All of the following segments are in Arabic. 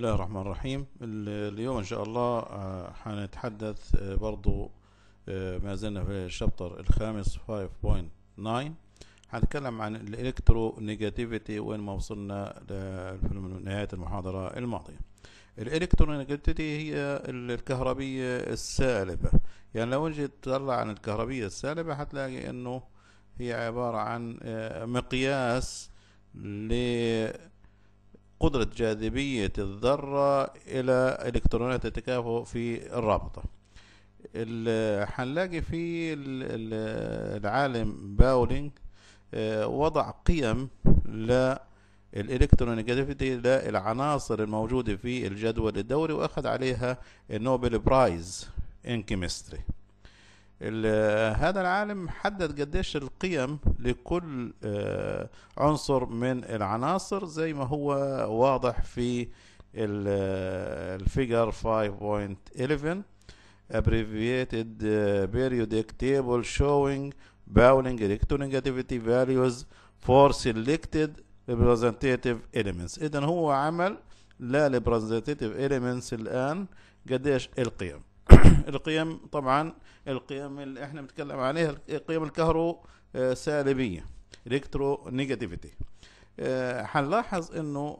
الله الرحمن الرحيم اليوم إن شاء الله آه، حنتحدث آه، برضو آه، ما زلنا في الشابتر الخامس 5.9 حنتكلم عن الإلكترو نيجاتيفيتي وين ما وصلنا في نهاية المحاضرة الماضية الإلكترو نيجاتيفيتي هي الكهربية السالبة يعني لو نجي تطلع عن الكهربية السالبة هتلاقي إنه هي عبارة عن مقياس ل قدرة جاذبية الذرة إلى إلكترونات التكافؤ في الرابطة هنلاقي في العالم باولينج آه، وضع قيم للإلكترونيجاتيفيتي للعناصر الموجودة في الجدول الدوري وأخذ عليها النوبل برايز إن كيمستري هذا العالم حدد قديش القيم لكل عنصر من العناصر زي ما هو واضح في الفيجر 5.11 abbreviated periodic table showing Bowling electronegativity values for selected representative elements اذا هو عمل لا representative elements الان قديش القيم القيم طبعا القيم اللي احنا بنتكلم عليها القيم الكهرو آه، سالبيه الكترو آه، نيجاتيفيتي هنلاحظ انه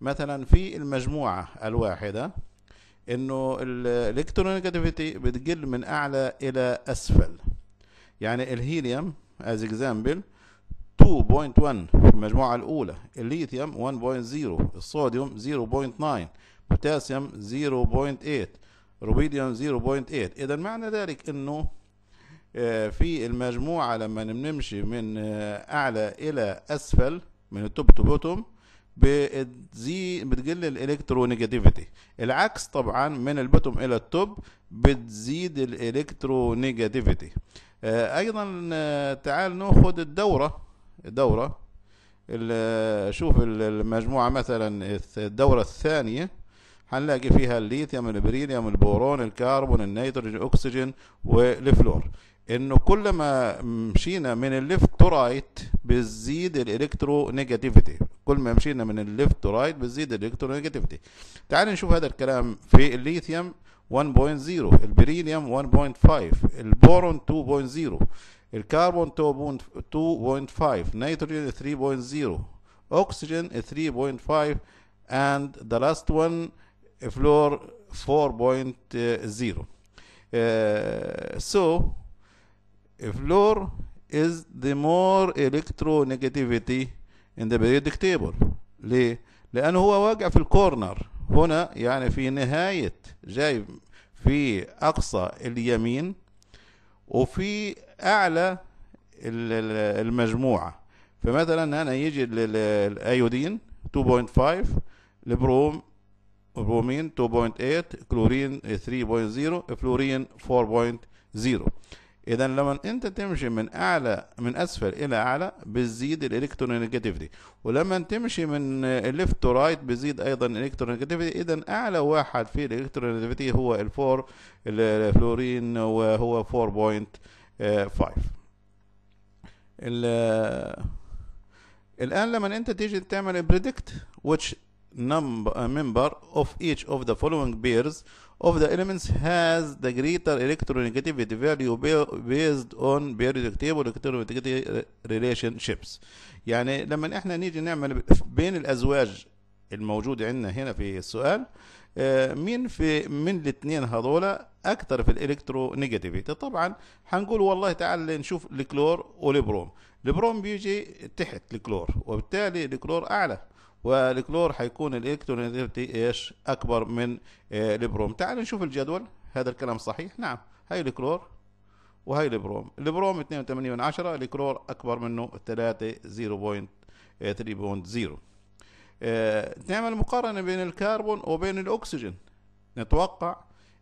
مثلا في المجموعه الواحده انه الالكترونيجاتيفيتي بتقل من اعلى الى اسفل يعني الهيليوم از اكزامبل 2.1 في المجموعه الاولى الليثيوم 1.0 الصوديوم 0.9 بوتاسيوم 0.8 روبيديوم 0.8 اذا معنى ذلك انه آه، في المجموعة لما نمشي من آه، أعلى إلى أسفل من التوب تو بوتوم بتزيد بتقل الالكترونيجاتيفيتي العكس طبعا من البوتوم الى التوب بتزيد الالكترونيجاتيفيتي آه، ايضا تعال ناخد الدوره الدوره شوف المجموعه مثلا الدوره الثانيه هنلاقي فيها الليثيوم البريليوم البورون الكربون النيتروجين الاكسجين والفلور انه كل ما مشينا من الليفت تو رايت بتزيد الالكترو نيجاتيفيتي كل ما مشينا من الليفت تو رايت بتزيد الالكترو نيجاتيفيتي تعال نشوف هذا الكلام في الليثيوم 1.0 البريليوم 1.5 البورون 2.0 الكربون 2.5 نيتروجين 3.0 اكسجين 3.5 and the last one فلور 4.0 سو فلور از ذا مور الكترو نيجاتيفيتي ان ذا بيريودك تيبل ليه لانه هو واقع في الكورنر هنا يعني في نهايه جاي في اقصى اليمين وفي اعلى المجموعه فمثلا هنا يجي الايودين 2.5 البروم برومين 2.8 كلورين 3.0 فلورين 4.0 اذا لما انت تمشي من اعلى من اسفل الى اعلى بتزيد الالكترونيجاتيفيتي ولما تمشي من ليفت تو رايت بتزيد ايضا الالكترونيجاتيفيتي اذا اعلى واحد في الالكترونيجاتيفيتي هو الفور الفلورين وهو 4.5 الان لما انت تيجي تعمل بريدكت which number, uh, member of each of the following pairs of the elements has the greater electronegativity value based on table electronegativity relationships يعني لما احنا نيجي نعمل بين الازواج الموجود عندنا هنا في السؤال آه، مين في من الاثنين هذولا اكثر في الالكترو نيجاتيفيتي طبعا هنقول والله تعالى نشوف الكلور والبروم البروم بيجي تحت الكلور وبالتالي الكلور اعلى والكلور حيكون الالكترون ايش اكبر من آه، البروم تعال نشوف الجدول هذا الكلام صحيح نعم هاي الكلور وهي البروم البروم 2.8 من الكلور اكبر منه 3 0.3.0 آه، آه، نعمل مقارنة بين الكربون وبين الأكسجين نتوقع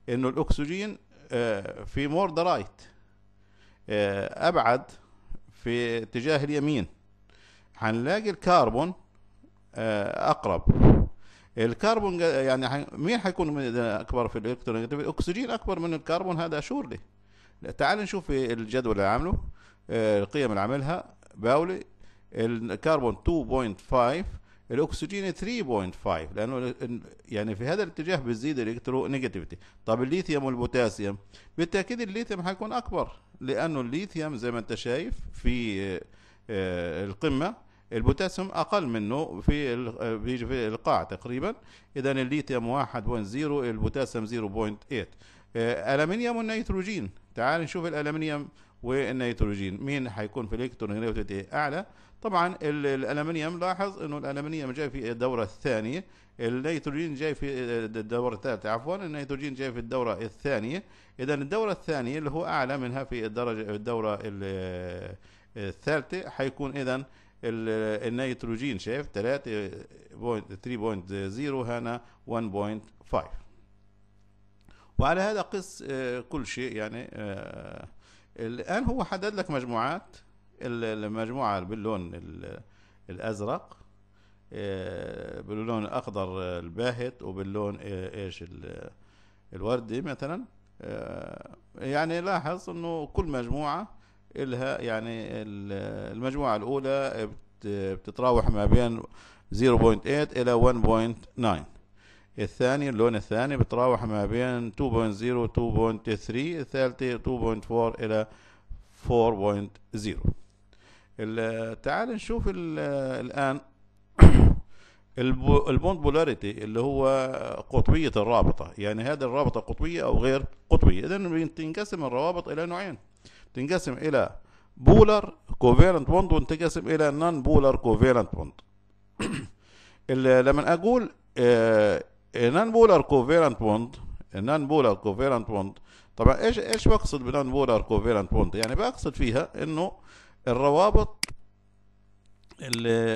إنه الأكسجين في مور ذا رايت أبعد في اتجاه اليمين هنلاقي الكربون آه، اقرب الكربون يعني مين حيكون اكبر في الالكترونيجاتيف الاكسجين اكبر من الكربون هذا اشور لي تعال نشوف الجدول اللي عامله آه، القيم اللي عاملها باولي الكربون 2.5 الاكسجين 3.5 لانه يعني في هذا الاتجاه بتزيد الالكترو نيجاتيفيتي طب الليثيوم والبوتاسيوم بالتاكيد الليثيوم حيكون اكبر لانه الليثيوم زي ما انت شايف في آه، القمه البوتاسيوم اقل منه في بيجي في القاع تقريبا اذا الليثيوم 1.0 البوتاسيوم 0.8 آه، الومنيوم والنيتروجين تعال نشوف الالومنيوم والنيتروجين مين حيكون في الالكترونيتيفيتي اعلى طبعا الالومنيوم لاحظ انه الالومنيوم جاي في الدوره الثانيه النيتروجين جاي في الدوره الثالثه عفوا النيتروجين جاي في الدوره الثانيه اذا الدوره الثانيه اللي هو اعلى منها في الدرجه الدوره الثالثه حيكون اذا النيتروجين شايف 3.0 هنا 1.5 وعلى هذا قس آه، كل شيء يعني آه، الآن هو حدد لك مجموعات المجموعة باللون الأزرق آه، باللون الأخضر الباهت وباللون إيش الوردي مثلا يعني لاحظ أنه كل مجموعة إلها يعني المجموعة الأولى بتتراوح ما بين 0.8 إلى 1.9 الثاني اللون الثاني بتراوح ما بين 2.0 2.3 الثالثة 2.4 إلى 4.0 تعال نشوف الآن البوند بولاريتي اللي هو قطبية الرابطة يعني هذه الرابطة قطبية أو غير قطبية إذا بتنقسم الروابط إلى نوعين تنقسم الى بولر كوفيرنت بوند وتنقسم الى نون بولر كوفيرنت بوند لما اقول نون آه، بولر كوفيرنت بوند نان بولر كوفيرنت بوند طبعا ايش ايش بقصد بنون بولر كوفيرنت بوند يعني بقصد فيها انه الروابط اللي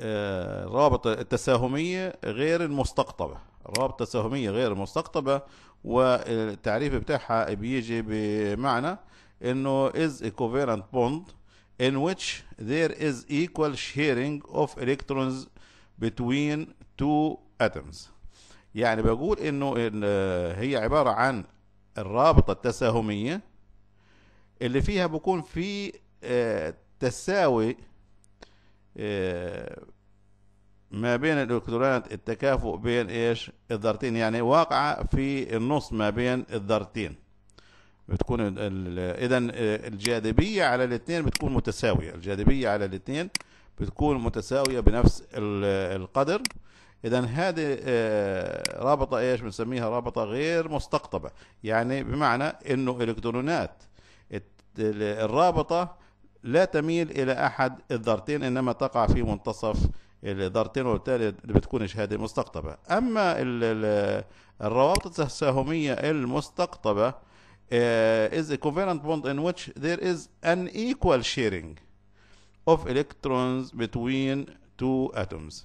آه، الروابط التساهميه غير المستقطبه رابطة سهمية غير مستقطبة والتعريف بتاعها بيجي بمعنى انه is a covalent bond in which there is equal sharing of electrons between two atoms يعني بقول انه هي عبارة عن الرابطة التساهمية اللي فيها بكون في آه، تساوي آه، ما بين الالكترونات التكافؤ بين ايش الذرتين يعني واقعه في النص ما بين الذرتين بتكون اذا الجاذبيه على الاثنين بتكون متساويه الجاذبيه على الاثنين بتكون متساويه بنفس القدر اذا هذه آه، رابطه ايش بنسميها رابطه غير مستقطبه يعني بمعنى انه الكترونات الرابطه لا تميل الى احد الذرتين انما تقع في منتصف الادارتين وبالتالي اللي بتكون هذه مستقطبه اما الروابط التساهميه المستقطبه آه، is a covalent bond in which there is an equal sharing of electrons between two atoms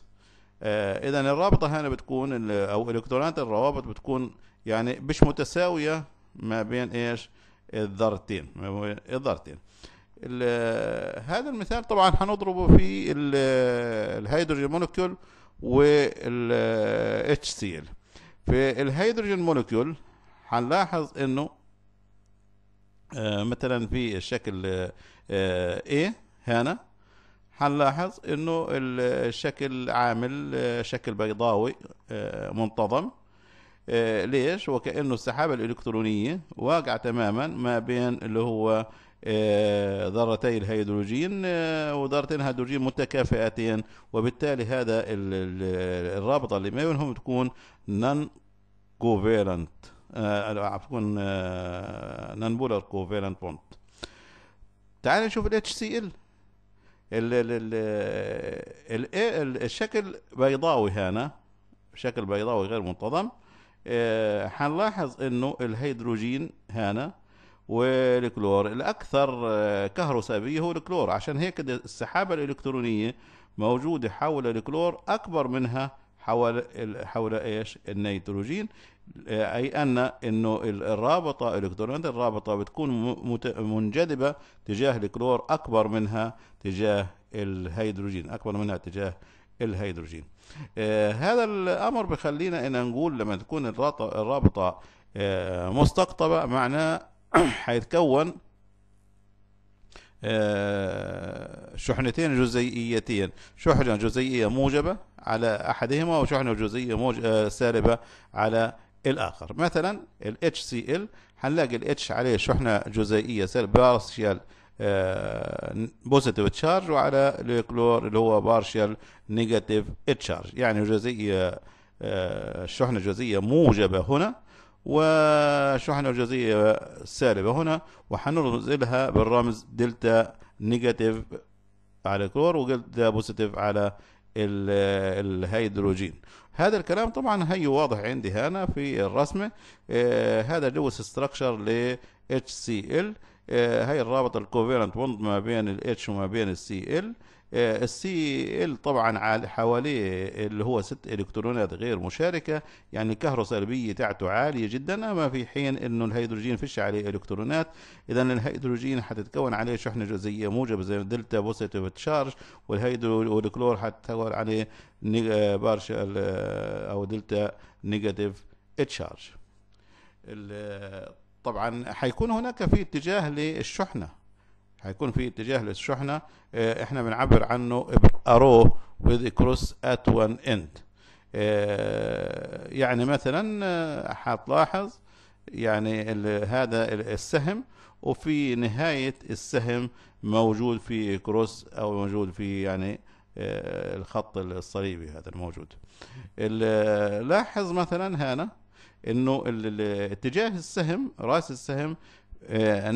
آه، اذا الرابطه هنا بتكون او الكترونات الروابط بتكون يعني مش متساويه ما بين ايش الذرتين الذرتين هذا المثال طبعا هنضربه في الهيدروجين مولكيول وال ال في الهيدروجين مولكيول هنلاحظ انه آه، مثلا في الشكل آه، A هنا هنلاحظ انه الشكل عامل آه، شكل بيضاوي منتظم ليش وكأنه السحابة الإلكترونية واقعة تماما ما بين اللي هو آه، ذرتي الهيدروجين آه، وذرتين هيدروجين متكافئتين وبالتالي هذا الرابطة اللي ما بينهم تكون نان آه، كوفيرنت عفوا نان بولر كوفيرنت بوند تعال نشوف الاتش سي ال ال ال الشكل بيضاوي هنا شكل بيضاوي غير منتظم حنلاحظ انه الهيدروجين هنا والكلور الأكثر آه، كهروسابية هو الكلور عشان هيك السحابة الإلكترونية موجودة حول الكلور أكبر منها حول حول ايش النيتروجين آه، اي ان انه الرابطه الالكترونيه الرابطه بتكون منجذبه تجاه الكلور اكبر منها تجاه الهيدروجين اكبر منها تجاه الهيدروجين آه هذا الامر بخلينا ان نقول لما تكون الرابطه آه مستقطبه معناه حيتكون آه، شحنتين جزيئيتين شحنة جزيئية موجبة على أحدهما وشحنة جزيئية موج... آه، سالبة على الآخر مثلا ال HCl هنلاقي ال H عليه شحنة جزيئية سالبة بارشيال بوزيتيف تشارج وعلى الكلور اللي هو بارشيال نيجاتيف تشارج يعني جزيئية الشحنة آه، الجزيئية موجبة هنا وشحنة الجزيئة سالبة هنا وحنرمز لها بالرمز دلتا نيجاتيف على الكلور ودلتا بوزيتيف على الهيدروجين هذا الكلام طبعا هي واضح عندي هنا في الرسمة آه، هذا لويس ستراكشر ل HCl آه هي الرابط الكوفيرنت بوند ما بين ال H وما بين ال Cl آه، السي ال طبعا حواليه اللي هو ست الكترونات غير مشاركه يعني الكهروسلبيه تاعته عاليه جدا اما في حين انه الهيدروجين فيش عليه الكترونات اذا الهيدروجين حتتكون عليه شحنه جزيئيه موجبه زي دلتا بوزيتيف تشارج والهيدرو والكلور حتتكون عليه آه، بارشل آه، او دلتا نيجاتيف تشارج طبعا حيكون هناك في اتجاه للشحنه هيكون في اتجاه للشحنة آه، احنا بنعبر عنه ارو with cross at one end آه، يعني مثلا آه، هتلاحظ يعني هذا السهم وفي نهاية السهم موجود في كروس أو موجود في يعني الخط الصليبي هذا الموجود لاحظ مثلا هنا انه اتجاه السهم راس السهم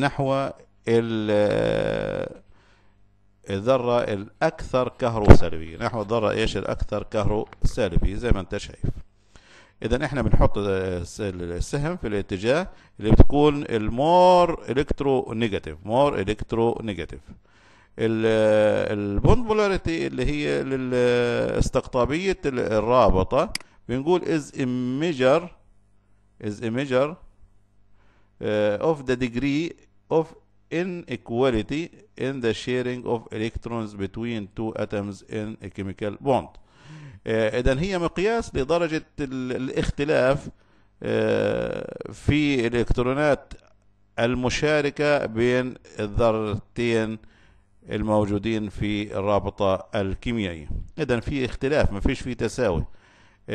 نحو الذرة الأكثر كهرو سلبية نحو الذرة إيش الأكثر كهرو سلبي زي ما أنت شايف إذا إحنا بنحط السهم في الاتجاه اللي بتكون المور إلكترو نيجاتيف مور إلكترو نيجاتيف البوند بولاريتي اللي هي استقطابية الرابطة بنقول is a measure is a measure ديجري uh, of the degree of inequality in the sharing of electrons between two atoms in a chemical bond uh, إذا هي مقياس لدرجة الاختلاف uh, في الإلكترونات المشاركة بين الذرتين الموجودين في الرابطة الكيميائية إذا في اختلاف ما فيش في تساوي uh,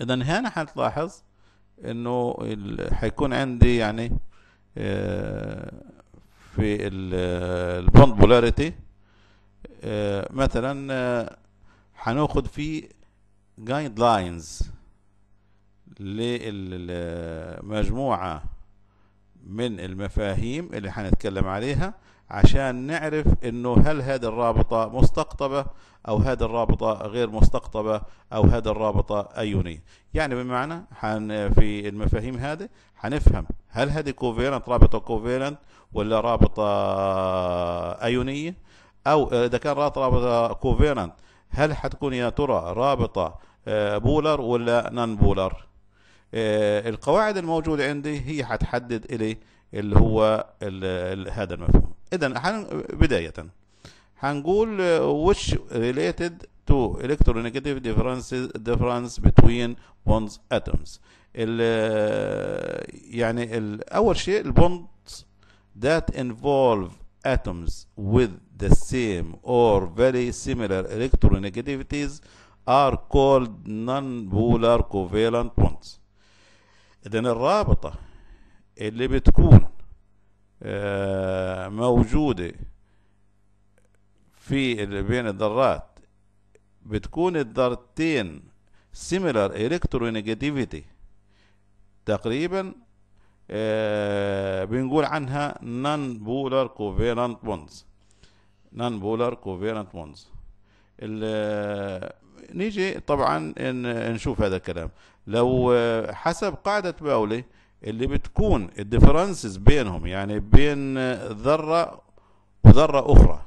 إذا هنا حتلاحظ إنه حيكون عندي يعني آه، في البوند آه، بولاريتي آه، مثلا هناخد فيه جايد لاينز للمجموعه من المفاهيم اللي حنتكلم عليها عشان نعرف انه هل هذه الرابطه مستقطبه او هذه الرابطه غير مستقطبه او هذه الرابطه ايونيه يعني بمعنى حن في المفاهيم هذه حنفهم هل هذه كوفيرنت رابطه كوفيرنت ولا رابطه ايونيه او اذا كان رابطه كوفيرنت هل حتكون يا ترى رابطه آه، بولر ولا نان بولر آه، القواعد الموجوده عندي هي حتحدد لي اللي هو الـ الـ هذا المفهوم اذا بدايه حنقول وش ريليتد تو الكترونيجاتيف ديفرنس ديفرنس بتوين بوندز اتومز يعني اول شيء البوندز ذات انفولف اتومز وذ ذا سيم اور فيري سيميلر الكترونيجاتيفيتيز ار كولد نون بولار كوفالنت بوندز اذا الرابطه اللي بتكون آه، موجوده في بين الذرات بتكون الذرتين similar electronegativity تقريبا آه، بنقول عنها non polar covalent بونز نان بولر covalent bonds نيجي طبعا نشوف هذا الكلام لو آه، حسب قاعدة باولي اللي بتكون الديفرنسز بينهم يعني بين آه، ذرة وذرة أخرى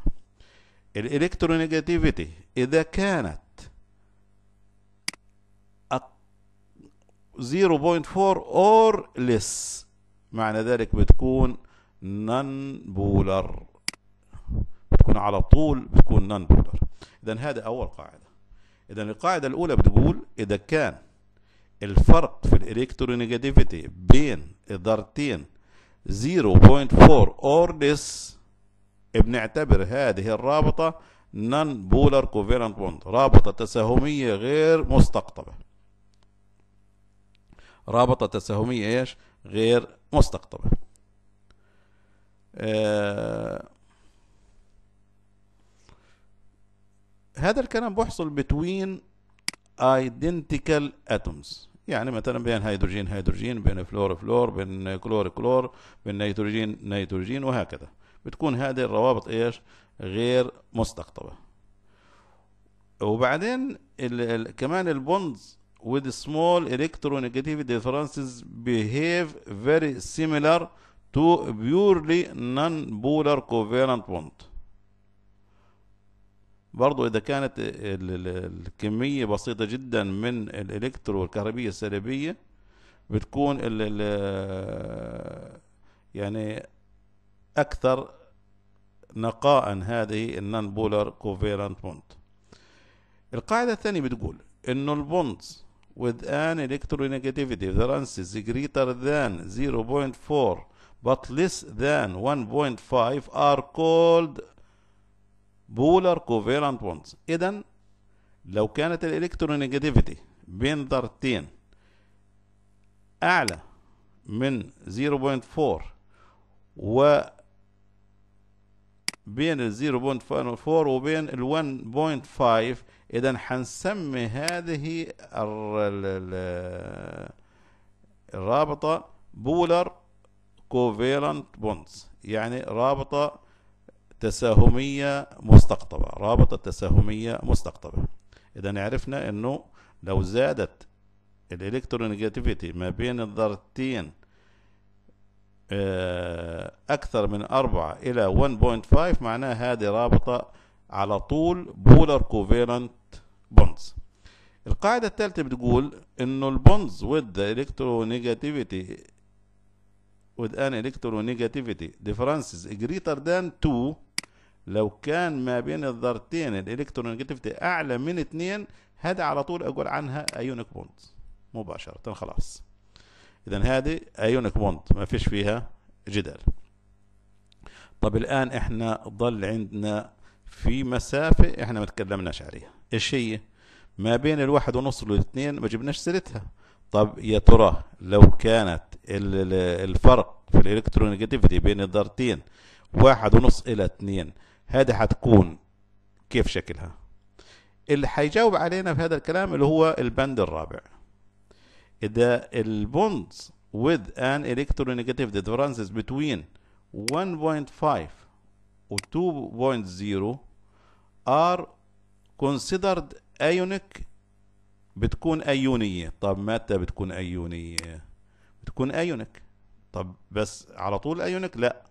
الإلكترونيجاتيفيتي إذا كانت 0.4 or less معنى ذلك بتكون نن بولر بتكون على طول بتكون نن بولر إذا هذا أول قاعدة إذا القاعدة الأولى بتقول إذا كان الفرق في الالكترونيجاتيفيتي بين الدارتين 0.4 اور لس بنعتبر هذه الرابطة non بولر covalent بوند رابطة تساهمية غير مستقطبة رابطة تساهمية ايش غير مستقطبة آه هذا الكلام بيحصل between identical atoms يعني مثلا بين هيدروجين هيدروجين بين فلور فلور بين كلور كلور بين نيتروجين نيتروجين وهكذا بتكون هذه الروابط ايش غير مستقطبة وبعدين الـ الـ كمان البوندز with small electronegative differences behave very similar to purely non-polar covalent bond برضو إذا كانت الكمية بسيطة جدا من الإلكترو الكهربية السلبية بتكون الـ الـ يعني أكثر نقاء هذه النون بولر كوفيرنت بوند القاعدة الثانية بتقول إنه البوند with an electronegativity variance is greater than 0.4 but less than 1.5 are called بولر كوفيرانت بوندز اذا لو كانت الالكترونيجاتيفيتي بين ضربتين اعلى من 0.4 و بين ال 0.4 وبين ال 1.5 اذا حنسمي هذه الرابطه بولر كوفيرانت بوندز يعني رابطه تساهمية مستقطبة رابطة تساهمية مستقطبة إذا عرفنا أنه لو زادت الإلكترونيجاتيفيتي ما بين الذرتين آه، أكثر من أربعة إلى 1.5 معناها هذه رابطة على طول بولر كوفيلنت بونز القاعدة الثالثة بتقول إنه البونز with the electronegativity with an electronegativity differences greater than 2 لو كان ما بين الالكترون نيجاتيفيتي اعلى من اثنين هذا على طول اقول عنها ايونيك بوند مباشره خلاص اذا هذه ايونيك بوند ما فيش فيها جدال طب الان احنا ضل عندنا في مسافه احنا ما تكلمناش عليها ايش هي ما بين الواحد ونص والاثنين ما جبناش سيرتها طب يا ترى لو كانت الفرق في الالكترونيجاتيفيتي بين الذرتين واحد ونص الى اثنين هذه حتكون كيف شكلها اللي حيجاوب علينا في هذا الكلام اللي هو البند الرابع اذا البوندز with an electronegative difference between 1.5 و 2.0 are considered ionic بتكون ايونيه طب متى بتكون ايونيه بتكون ايونيك طب بس على طول ايونيك لا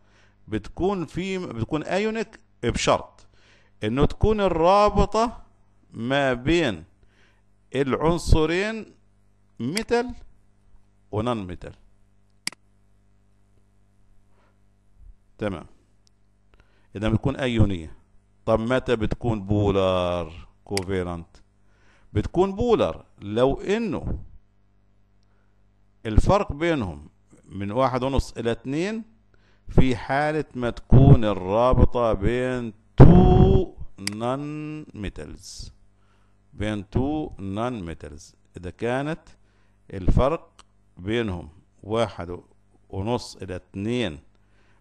بتكون في بتكون ايونيك بشرط انه تكون الرابطة ما بين العنصرين مثل ونن مثل تمام اذا بتكون ايونية طب متى بتكون بولار كوفيرنت بتكون بولر لو انه الفرق بينهم من واحد ونص الى اتنين في حالة ما تكون الرابطة بين تو نون ميتالز بين تو نون ميتالز إذا كانت الفرق بينهم واحد ونص إلى اتنين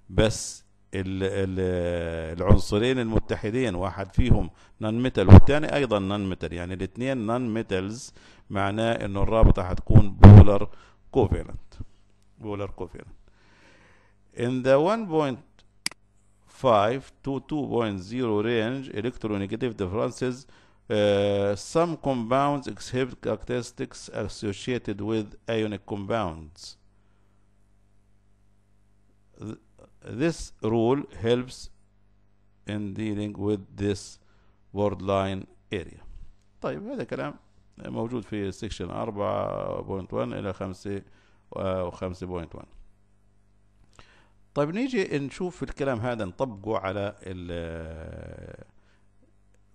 بس العنصرين المتحدين واحد فيهم نون ميتال والثاني ايضا نون ميتال يعني الاثنين نون ميتالز معناه انه الرابطه هتكون بولر كوفيلنت بولر كوفيلنت In the 1.5 to 2.0 range electronegative differences, uh, some compounds exhibit characteristics associated with ionic compounds. this rule helps in dealing with this borderline area. طيب هذا كلام موجود في section 4.1 إلى 5 و 5.1 طيب نيجي نشوف الكلام هذا نطبقه على ال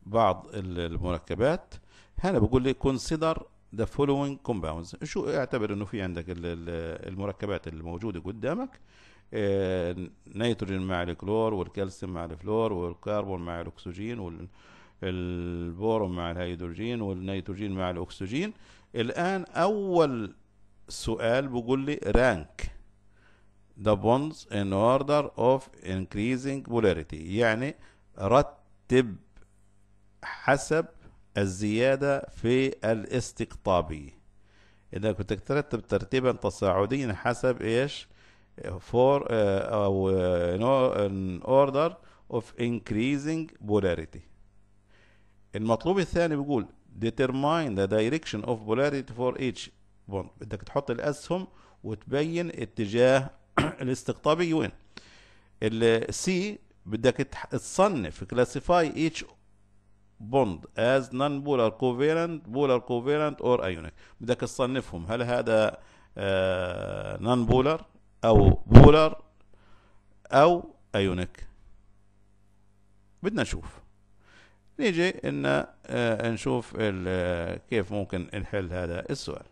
بعض المركبات هنا بقول لي consider the following compounds شو اعتبر انه في عندك المركبات الموجوده قدامك آه، نيتروجين مع الكلور والكالسيوم مع الفلور والكربون مع الاكسجين والبورون مع الهيدروجين والنيتروجين مع الاكسجين الان اول سؤال بقول لي رانك the bonds in order of increasing polarity يعني رتب حسب الزيادة في الاستقطابية إذا كنت ترتب ترتيبا تصاعديا حسب إيش for uh, أو uh, in order of increasing polarity المطلوب الثاني بيقول determine the direction of polarity for each bond بدك تحط الأسهم وتبين اتجاه الاستقطابي وين السي بدك تصنف كلاسيفاي ايتش بوند از نون بولر كوفيرنت بولر كوفيرنت اور ايونيك بدك تصنفهم هل هذا آه نون بولر او بولر او ايونيك بدنا نشوف نيجي ان آه، نشوف آه، كيف ممكن نحل هذا السؤال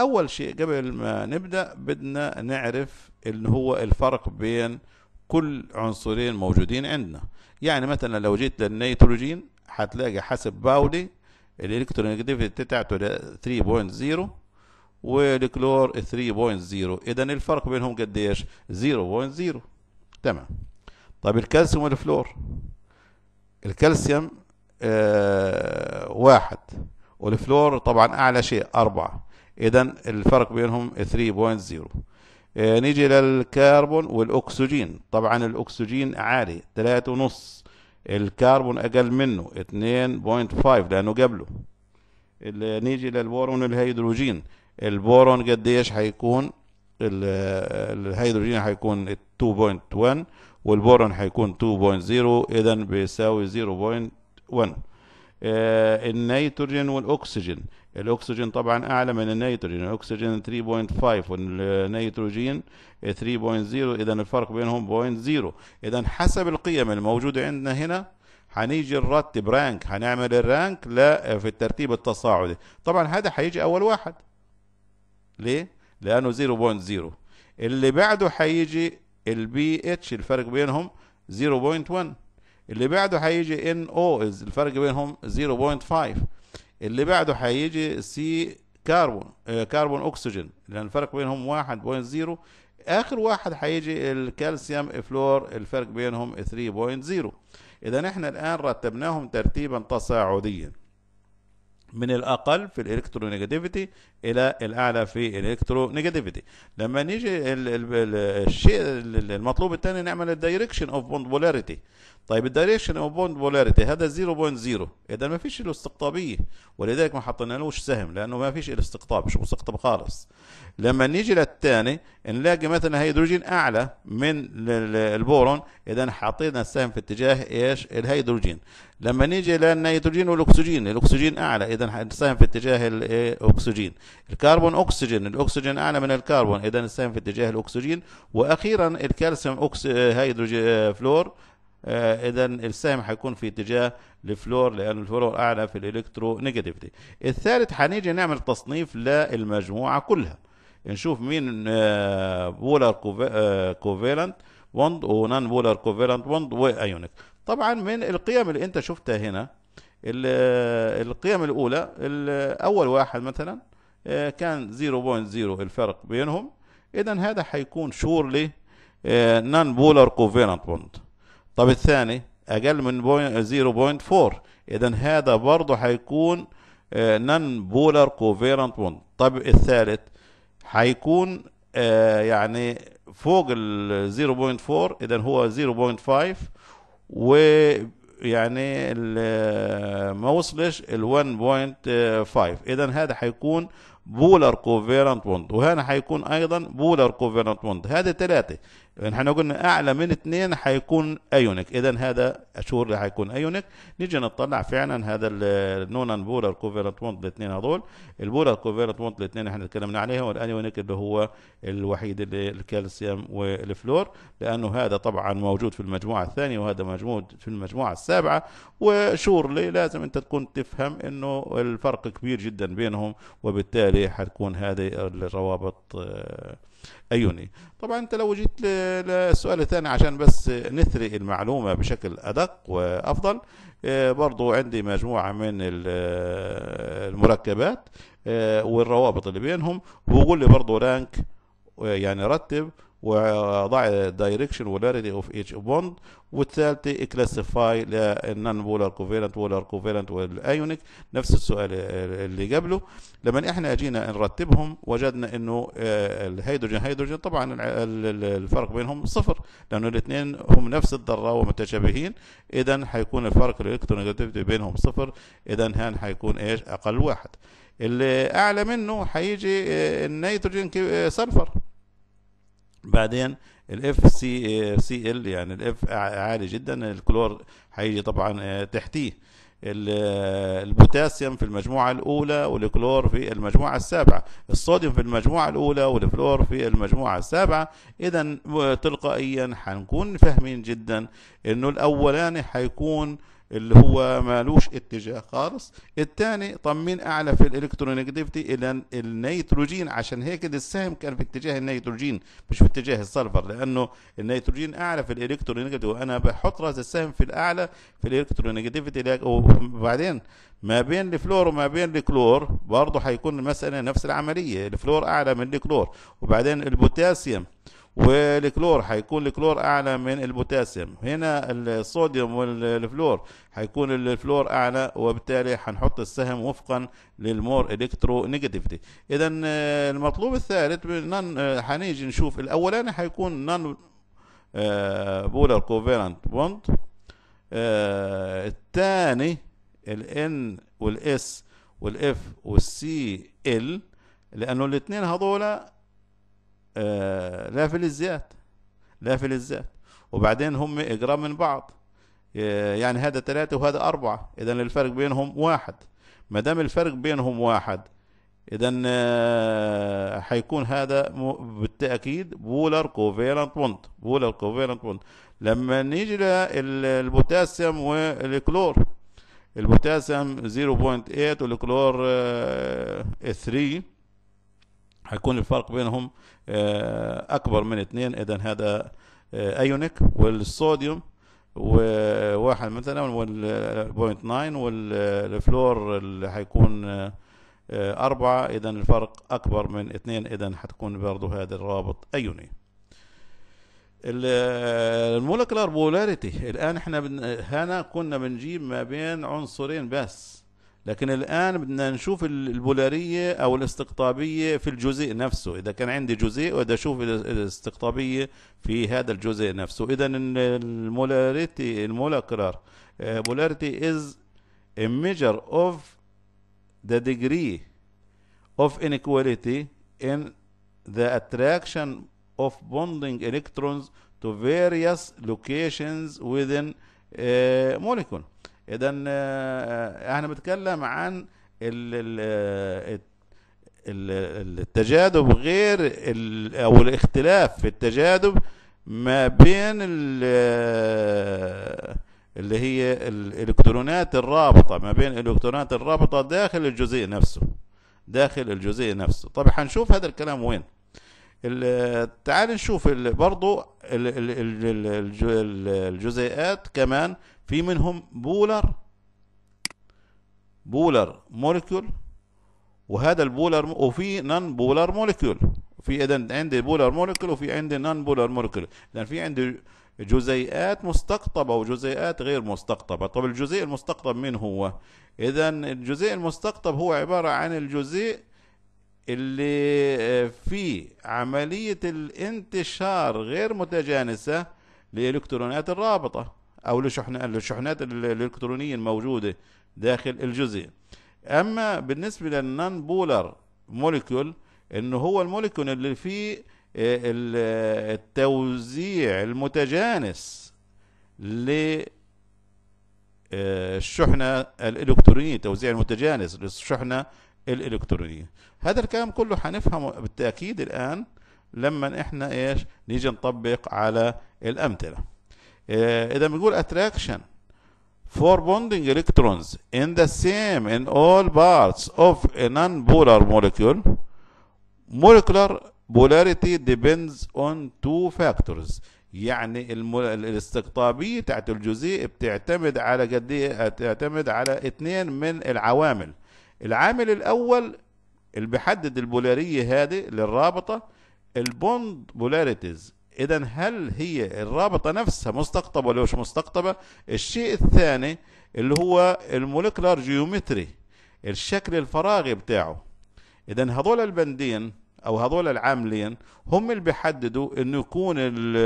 اول شيء قبل ما نبدا بدنا نعرف اللي هو الفرق بين كل عنصرين موجودين عندنا يعني مثلا لو جيت للنيتروجين هتلاقي حسب باولي الالكترونيجاتيفيتي بتاعته 3.0 والكلور 3.0 اذا الفرق بينهم قد ايش 0.0 تمام طيب الكالسيوم والفلور الكالسيوم آه واحد والفلور طبعا اعلى شيء اربعة اذا الفرق بينهم 3.0 آه، نيجي للكربون والاكسجين طبعا الاكسجين عالي 3.5 الكربون اقل منه 2.5 لانه قبله نيجي للبورون والهيدروجين البورون قديش هيكون الهيدروجين هيكون 2.1 والبورون حيكون 2.0 اذا بيساوي 0.1 آه، النيتروجين والاكسجين الاكسجين طبعا اعلى من النيتروجين الاكسجين 3.5 والنيتروجين 3.0 اذا الفرق بينهم 0.0 اذا حسب القيم الموجوده عندنا هنا هنيجي نرتب رانك هنعمل الرانك لا في الترتيب التصاعدي طبعا هذا هيجي اول واحد ليه لانه 0.0 اللي بعده هيجي البي اتش الفرق بينهم 0.1 اللي بعده هيجي ان او الفرق بينهم 0.5 اللي بعده هيجي سي كاربون كاربون اكسجين لان الفرق بينهم 1.0 اخر واحد هيجي الكالسيوم فلور الفرق بينهم 3.0 اذا احنا الان رتبناهم ترتيبا تصاعديا من الاقل في الالكترونيجاتيفيتي الى الاعلى في الالكترونيجاتيفيتي لما نيجي الشيء المطلوب الثاني نعمل الدايركشن اوف بوند بولاريتي طيب الدايركشن او بوند بولاريتي هذا 0.0 اذا ما فيش له استقطابيه ولذلك ما حطينالوش سهم لانه ما فيش الاستقطاب مش مستقطب خالص لما نيجي للثاني نلاقي مثلا هيدروجين اعلى من البورون اذا حطينا السهم في اتجاه ايش الهيدروجين لما نيجي للنيتروجين والاكسجين الاكسجين اعلى اذا السهم في اتجاه إيه؟ الاكسجين الكربون اكسجين الاكسجين اعلى من الكربون اذا السهم في اتجاه الاكسجين واخيرا الكالسيوم أكس... هيدروجين آه، فلور آه، اذا السهم هيكون في اتجاه الفلور لان الفلور اعلى في الالكترو نيجاتيفيتي الثالث هنيجي نعمل تصنيف للمجموعه كلها نشوف مين آه، بولر آه، كوفيلنت بوند ونان بولر كوفيلنت بوند وايونيك طبعا من القيم اللي انت شفتها هنا القيم الاولى اول واحد مثلا كان 0.0 الفرق بينهم اذا هذا هيكون شور لي نان بولر كوفيلنت بوند طب الثاني اقل من 0.4 اذا هذا برضه حيكون نون بولر كوفيرنت بوند طب الثالث حيكون آه، يعني فوق ال 0.4 اذا هو 0.5 ويعني آه، ما وصلش ال 1.5 آه، اذا هذا حيكون بولر كوفيرنت بوند وهنا هيكون ايضا بولر كوفيرنت بوند هذه ثلاثه نحن قلنا اعلى من اثنين هيكون ايونيك اذا هذا الشهور اللي هيكون ايونيك نيجي نطلع فعلا هذا النونان بولر كوفيرنت بوند الاثنين هذول البولر كوفيرنت بوند الاثنين احنا تكلمنا عليها والايونيك اللي هو الوحيد اللي الكالسيوم والفلور لانه هذا طبعا موجود في المجموعه الثانيه وهذا موجود في المجموعه السابعه وشورلي لازم انت تكون تفهم انه الفرق كبير جدا بينهم وبالتالي وبالتالي حتكون هذه الروابط ايوني آه، طبعا انت لو جيت للسؤال الثاني عشان بس نثري المعلومه بشكل ادق وافضل آه، برضو عندي مجموعه من آه، المركبات والروابط اللي بينهم وبقول لي برضو رانك يعني رتب وضع دايركشن ولاريتي اوف ايتش بوند والثالثه كلاسيفاي للنان بولر كوفيلنت بولر كوفيلنت والايونيك نفس السؤال اللي قبله لما احنا اجينا نرتبهم وجدنا انه آه، الهيدروجين هيدروجين طبعا الفرق بينهم صفر لانه الاثنين هم نفس الذره ومتشابهين اذا حيكون الفرق الالكترونيجاتيفيتي بينهم صفر اذا هان حيكون ايش اقل واحد اللي اعلى منه حيجي آه، النيتروجين آه، سلفر بعدين الاف سي سي ال يعني الاف عالي جدا الكلور هيجي طبعا آه، تحتيه آه، البوتاسيوم في المجموعة الأولى والكلور في المجموعة السابعة الصوديوم في المجموعة الأولى والفلور في المجموعة السابعة إذا آه، تلقائيا حنكون فاهمين جدا إنه الأولاني حيكون اللي هو مالوش اتجاه خالص الثاني طمين اعلى في الالكترونيجاتيفيتي الى النيتروجين عشان هيك السهم كان في اتجاه النيتروجين مش في اتجاه السلفر لانه النيتروجين اعلى في الالكترونيجتيفيتي وانا بحط راس السهم في الاعلى في الالكترونيجاتيفيتي وبعدين ما بين الفلور وما بين الكلور برضه هيكون المساله نفس العمليه الفلور اعلى من الكلور وبعدين البوتاسيوم والكلور حيكون الكلور اعلى من البوتاسيوم هنا الصوديوم والفلور حيكون الفلور اعلى وبالتالي حنحط السهم وفقا للمور الكترو نيجاتيفيتي اذا المطلوب الثالث آه، حنيجي نشوف الاولاني حيكون نون آه، بولر كوفيرنت بوند آه، الثاني الان والاس والاف والسي ال لانه الاثنين هذولا آه، لا الزيات لا الزيات وبعدين هم اقرب من بعض آه، يعني هذا ثلاثة وهذا أربعة إذا الفرق بينهم واحد ما دام الفرق بينهم واحد إذا آه، حيكون هذا بالتأكيد بولر كوفيلنت بوند بولر كوفيلنت بوند لما نيجي للبوتاسيوم والكلور البوتاسيوم 0.8 والكلور 3 حيكون الفرق بينهم آه، اكبر من اثنين اذا هذا آه، ايونيك والصوديوم وواحد مثلا بوينت ناين والفلور اللي حيكون آه، أربعة إذا الفرق أكبر من اثنين إذا حتكون برضه هذا الرابط أيوني المولكلار بولاريتي الآن احنا هنا كنا بنجيب ما بين عنصرين بس لكن الآن بدنا نشوف البولارية أو الاستقطابية في الجزيء نفسه إذا كان عندي جزيء وإذا أشوف الاستقطابية في هذا الجزيء نفسه إذا المولاريتي المولاكرار آه، بولاريتي is a measure of the degree of inequality in the attraction of bonding electrons to various locations within a uh, molecule اذا آه، آه، احنا بنتكلم عن آه، التجاذب غير او الاختلاف في التجاذب ما بين اللي هي الالكترونات الرابطه ما بين الالكترونات الرابطه داخل الجزيء نفسه داخل الجزيء نفسه طب هنشوف هذا الكلام وين تعال نشوف برضو الجزيئات كمان في منهم بولر بولر مولكيول وهذا البولر وفي نان بولر مولكيول في اذا عندي بولر مولكيول وفي عندي نان بولر مولكيول اذا في عندي جزيئات مستقطبة وجزيئات غير مستقطبة طب الجزيء المستقطب مين هو اذا الجزيء المستقطب هو عبارة عن الجزيء اللي آه، فيه عملية الانتشار غير متجانسة لإلكترونات الرابطة أو للشحنات الإلكترونية الموجودة داخل الجزيء أما بالنسبة للنون بولر موليكول إنه هو الموليكول اللي فيه آه، التوزيع المتجانس للشحنة آه، الإلكترونية توزيع المتجانس للشحنة الإلكترونية هذا الكلام كله حنفهمه بالتأكيد الآن لما إحنا إيش نيجي نطبق على الأمثلة إيه، اذا بنقول attraction for bonding electrons in the same in all parts of a non-polar molecule molecular polarity depends on two factors يعني الاستقطابية تاعت الجزيء بتعتمد على قد ايه بتعتمد على اتنين من العوامل العامل الاول اللي بيحدد البولارية هذه للرابطة البوند بولاريتيز اذا هل هي الرابطه نفسها مستقطبه ولا مش مستقطبه الشيء الثاني اللي هو الموليكولار جيومتري الشكل الفراغي بتاعه اذا هذول البندين او هذول العاملين هم اللي بيحددوا انه يكون ال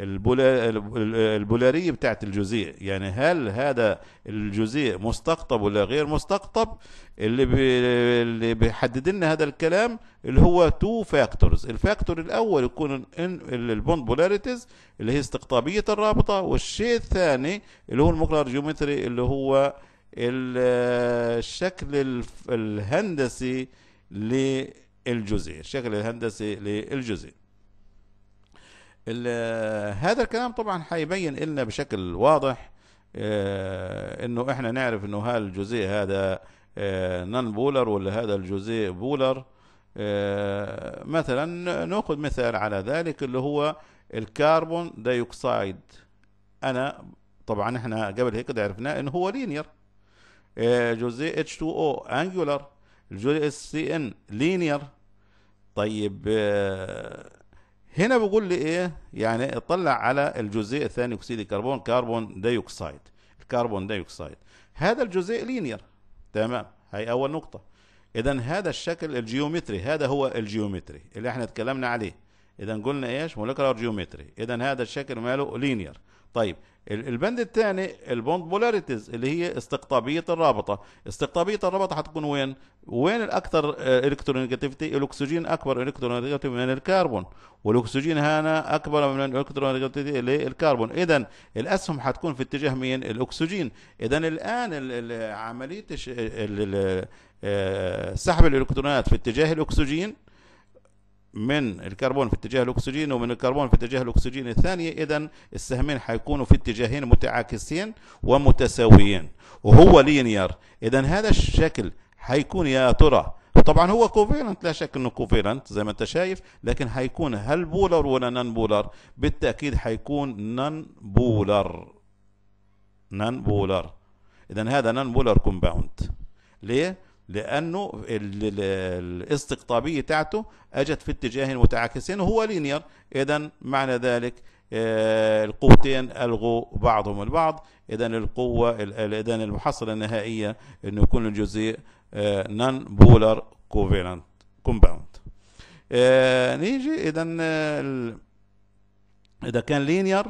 البولارية بتاعت الجزيء يعني هل هذا الجزيء مستقطب ولا غير مستقطب اللي بي اللي بيحدد لنا هذا الكلام اللي هو تو فاكتورز الفاكتور الاول يكون البوند بولاريتيز اللي هي استقطابيه الرابطه والشيء الثاني اللي هو الموكلر جيومتري اللي هو الشكل الهندسي للجزيء الشكل الهندسي للجزيء هذا الكلام طبعا حيبين لنا بشكل واضح آه، انه احنا نعرف انه هذا الجزيء هذا آه، نان بولر ولا هذا الجزيء بولر آه، مثلا ناخذ مثال على ذلك اللي هو الكربون ديوكسيد انا طبعا احنا قبل هيك عرفناه انه هو لينير جزيء H2O انجولار الجزيء سي ان لينير طيب هنا بيقول لي ايه يعني اطلع على الجزيء الثاني اكسيد الكربون كربون ديوكسيد الكربون ديوكسيد هذا الجزيء لينير تمام هي اول نقطه اذا هذا الشكل الجيومتري هذا هو الجيومتري اللي احنا اتكلمنا عليه اذا قلنا ايش مولكولار جيومتري اذا هذا الشكل ماله لينير طيب البند الثاني البوند بولاريتيز اللي هي استقطابيه الرابطه استقطابيه الرابطه حتكون وين وين الاكثر الكترونيجاتيفيتي الاكسجين اكبر الكترونيجاتيفيتي من الكربون والاكسجين هنا اكبر من الالكترونيجاتيفيتي للكربون اذا الاسهم حتكون في اتجاه مين الاكسجين اذا الان عمليه آه، سحب الالكترونات في اتجاه الاكسجين من الكربون في اتجاه الاكسجين ومن الكربون في اتجاه الاكسجين الثانيه اذا السهمين حيكونوا في اتجاهين متعاكسين ومتساويين وهو لينير اذا هذا الشكل حيكون يا ترى طبعا هو كوفيرنت لا شك انه كوفيرنت زي ما انت شايف لكن حيكون هل بولر ولا نان بولر بالتاكيد حيكون نان بولر نان بولر اذا هذا نان بولر كومباوند ليه لانه الاستقطابيه تاعته اجت في اتجاه متعاكسين وهو لينير اذا معنى ذلك آه، القوتين الغوا بعضهم البعض اذا القوه اذا المحصله النهائيه انه يكون الجزيء نون بولر كوفيلنت كومباوند نيجي اذا آه، اذا كان لينير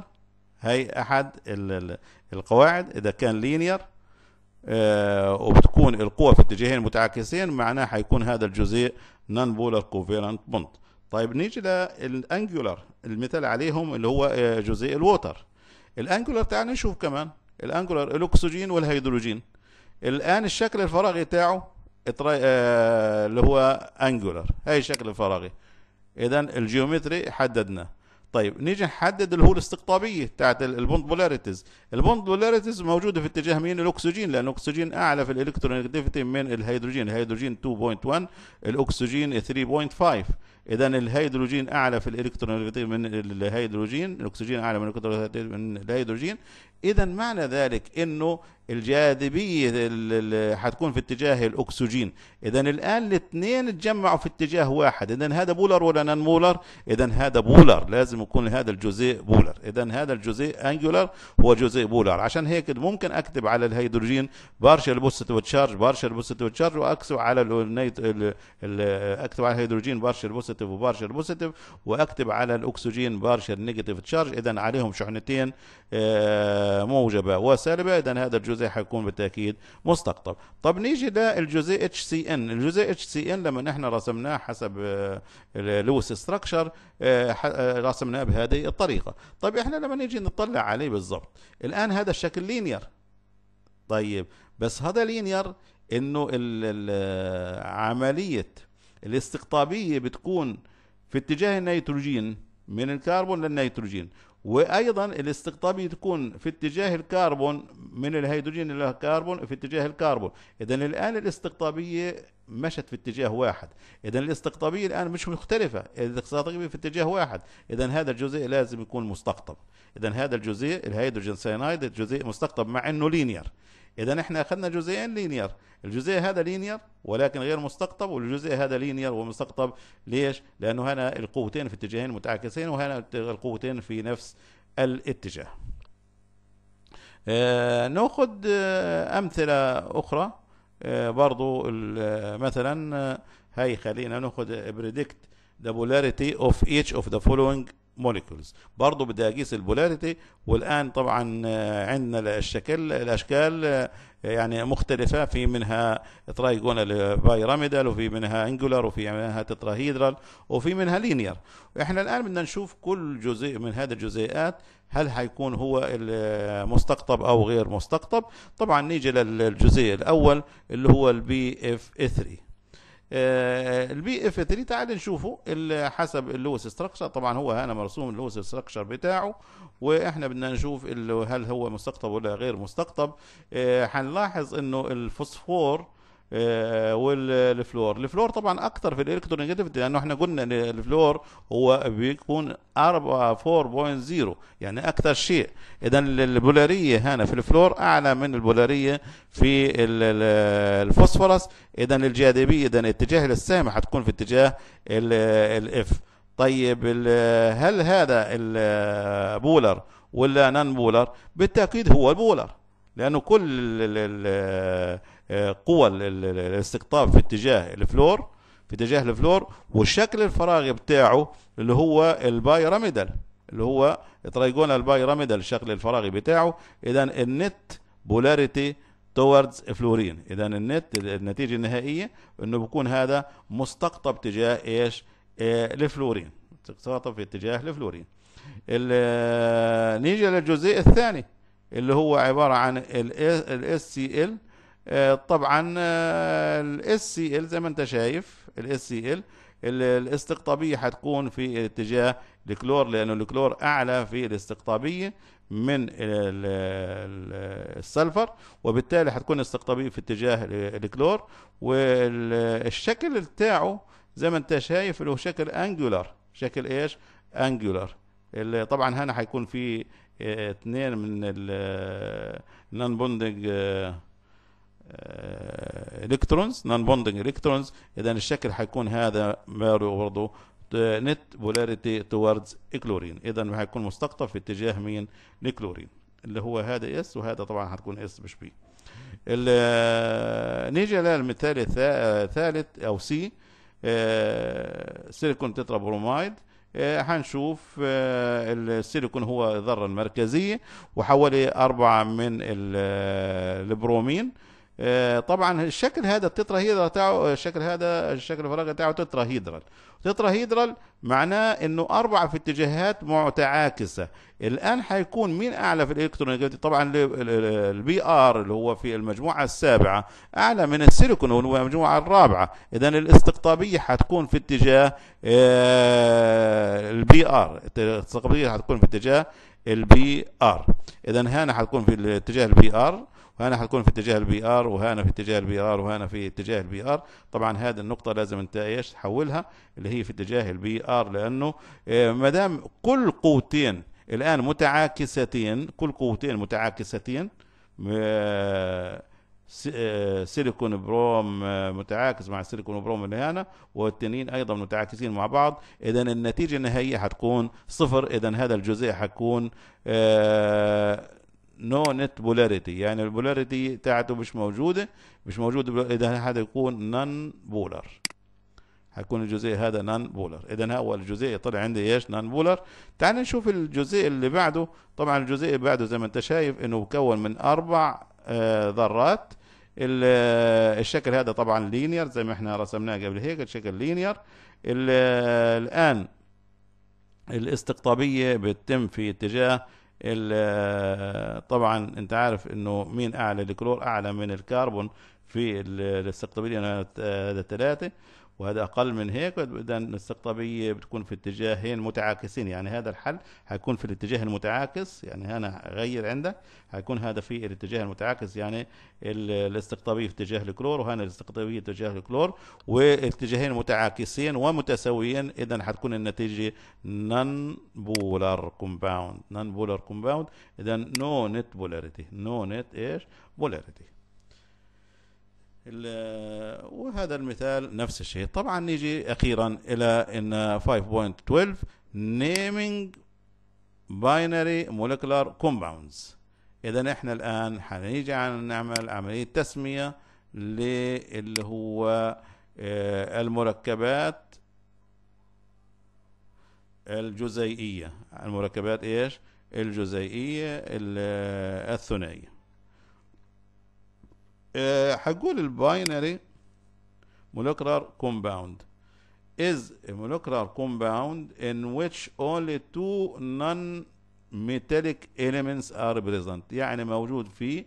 هي احد القواعد اذا كان لينير آه، وبتكون القوة في اتجاهين متعاكسين معناه حيكون هذا الجزيء نون بولر كوفيلنت بوند طيب نيجي للانجولار المثال عليهم اللي هو آه، جزيء الوتر الانجولار تعال نشوف كمان الانجولار الاكسجين والهيدروجين الان الشكل الفراغي بتاعه آه، اللي هو انجولار هاي الشكل الفراغي اذا الجيومتري حددناه طيب نيجي نحدد اللي هو الاستقطابيه بتاعت البوند بولاريتيز البوند بولاريتيز موجوده في اتجاه مين الاكسجين لان الاكسجين اعلى في الالكترونيكتيفيتي من الهيدروجين الهيدروجين 2.1 الاكسجين 3.5 اذا الهيدروجين اعلى في الالكترونيغاتيف من الهيدروجين الاكسجين اعلى من من الهيدروجين اذا معنى ذلك انه الجاذبيه هتكون في اتجاه الاكسجين اذا الان الاثنين اتجمعوا في اتجاه واحد اذا هذا بولر ولا نان مولر اذا هذا بولر لازم يكون هذا الجزيء بولر اذا هذا الجزيء انجولر هو جزيء بولر عشان هيك ممكن اكتب على الهيدروجين بارشل بوزيتيف تشارج بارشل بوزيتيف تشارج واكتب على اكتب على الهيدروجين بارشل بوزيتيف بوزيتيف وبارشل بوزيتيف واكتب على الاكسجين بارشل نيجاتيف تشارج اذا عليهم شحنتين آه، موجبه وسالبه اذا هذا الجزيء حيكون بالتاكيد مستقطب طب نيجي للجزيء اتش سي ان الجزيء اتش سي ان لما نحن رسمناه حسب آه، لويس ستراكشر آه، رسمناه بهذه الطريقه طب احنا لما نيجي نطلع عليه بالضبط الان هذا الشكل لينير طيب بس هذا لينير انه عمليه الاستقطابيه بتكون في اتجاه النيتروجين من الكربون للنيتروجين وايضا الاستقطابيه تكون في اتجاه الكربون من الهيدروجين الى الكربون في اتجاه الكربون اذا الان الاستقطابيه مشت في اتجاه واحد اذا الاستقطابيه الان مش مختلفه الاستقطابيه في اتجاه واحد اذا هذا الجزيء لازم يكون مستقطب اذا هذا الجزيء الهيدروجين سينايد جزيء مستقطب مع انه لينير اذا احنا اخذنا جزئين لينير الجزء هذا لينير ولكن غير مستقطب والجزء هذا لينير ومستقطب ليش لانه هنا القوتين في اتجاهين متعاكسين وهنا القوتين في نفس الاتجاه آه ناخذ آه امثله اخرى آه برضو آه، مثلا آه، هاي خلينا ناخذ بريدكت the polarity of each of the following موليكولز برضه بدي اقيس البولاريتي والان طبعا آه، عندنا الشكل الاشكال آه، يعني مختلفة في منها ترايجونال بايراميدال وفي منها انجولار وفي منها تتراهيدرال وفي منها لينير احنا الان بدنا نشوف كل جزء من هذه الجزيئات هل حيكون هو المستقطب آه، او غير مستقطب طبعا نيجي للجزء الاول اللي هو البي اف 3 آه، البي اف 3 تعال نشوفه حسب اللوس ستراكشر طبعا هو هنا مرسوم اللوس ستراكشر بتاعه واحنا بدنا نشوف هل هو مستقطب ولا غير مستقطب هنلاحظ آه، انه الفوسفور آه، والفلور الفلور طبعا اكتر في الالكترونيجاتيفيتي لانه احنا قلنا ان الفلور هو بيكون 4.0 يعني اكتر شيء اذا البولاريه هنا في الفلور اعلى من البولاريه في الفوسفورس اذا الجاذبيه اذا اتجاه السامح هتكون في اتجاه الاف طيب هل هذا البولر ولا نان بولر بالتاكيد هو البولر لانه كل قوى الاستقطاب في اتجاه الفلور في اتجاه الفلور والشكل الفراغي بتاعه اللي هو البايراميدال اللي هو ترايجونال البايراميدال الشكل الفراغي بتاعه اذا النت بولاريتي توردز فلورين اذا النت النتيجه النهائيه انه بكون هذا مستقطب تجاه ايش آه، الفلورين استقطاب في اتجاه الفلورين آه، نيجي للجزء الثاني اللي هو عباره عن الاس سي ال آه، طبعا الاس آه، سي ال زي ما انت شايف الاس سي ال الاستقطابيه هتكون في اتجاه الكلور لانه الكلور اعلى في الاستقطابيه من السلفر وبالتالي هتكون استقطابيه في اتجاه الكلور والشكل بتاعه زي ما انت شايف له شكل انجولار شكل ايش انجولار طبعا هنا هيكون في آه، اثنين من النون بوندنج الكترونز نون بوندنج الكترونز اذا الشكل حيكون هذا ماريو برضه نت بولاريتي توردز كلورين اذا حيكون مستقطب في اتجاه مين الكلورين اللي هو هذا اس وهذا طبعا هتكون اس مش بي آه، نيجي على المثال الثالث آه، او سي سيليكون تترا برومايد هنشوف السيليكون هو الذرة المركزية وحوالي أربعة من آه، البرومين آه، طبعا الشكل هذا التتراهيدرال تاعه آه، الشكل هذا الشكل الفراغي تاعه تتراهيدرال تتراهيدرال معناه انه اربعه في اتجاهات متعاكسه الان حيكون مين اعلى في الإلكترون طبعا البي ار اللي هو في المجموعه السابعه اعلى من السيليكون اللي هو المجموعه الرابعه اذا الاستقطابيه حتكون في اتجاه آه، البي ار الاستقطابيه حتكون في اتجاه البي ار اذا هنا حتكون في اتجاه البي ار وهنا حتكون في اتجاه البي ار وهنا في اتجاه البي ار وهنا في اتجاه البي ار طبعا هذه النقطه لازم انت ايش تحولها اللي هي في اتجاه البي ار لانه آه، ما دام كل قوتين الان متعاكستين كل قوتين متعاكستين آه، آه، سيليكون بروم متعاكس مع سيليكون بروم اللي هنا والتنين ايضا متعاكسين مع بعض اذا النتيجه النهائيه حتكون صفر اذا هذا الجزيء حيكون نو نت بولاريتي يعني البولاريتي تاعته مش موجوده مش موجوده اذا هذا يكون نان بولر هيكون الجزيء هذا نان بولر اذا هو الجزيء طلع عندي ايش نان بولر تعال نشوف الجزيء اللي بعده طبعا الجزيء اللي بعده زي ما انت شايف انه مكون من اربع آه ذرات آه، الشكل هذا طبعا لينير زي ما احنا رسمناه قبل هيك الشكل لينير آه، الان الاستقطابيه بتتم في اتجاه آه، طبعا انت عارف انه مين اعلى الكلور اعلى من الكربون في الاستقطابيه آه، هذا الثلاثه وهذا أقل من هيك إذا الاستقطابية بتكون في اتجاهين متعاكسين يعني هذا الحل حيكون في الاتجاه المتعاكس يعني أنا أغير عندك حيكون هذا في الاتجاه المتعاكس يعني الاستقطابية في اتجاه الكلور وهنا الاستقطابية اتجاه الكلور واتجاهين متعاكسين ومتساويين إذا حتكون النتيجة نون بولر كومباوند نون بولر كومباوند إذا نو نت بولاريتي نو نت إيش بولاريتي وهذا المثال نفس الشيء طبعا نيجي اخيرا الى ان 5.12 نيمينج باينري مولكولار كومباوندز اذا احنا الان عن نعمل عمليه تسميه للي هو آه، المركبات الجزيئيه المركبات ايش الجزيئيه الثنائيه آه، حقول الباينري molecular كومباوند is a molecular compound in which only two non-metallic elements are present يعني موجود فيه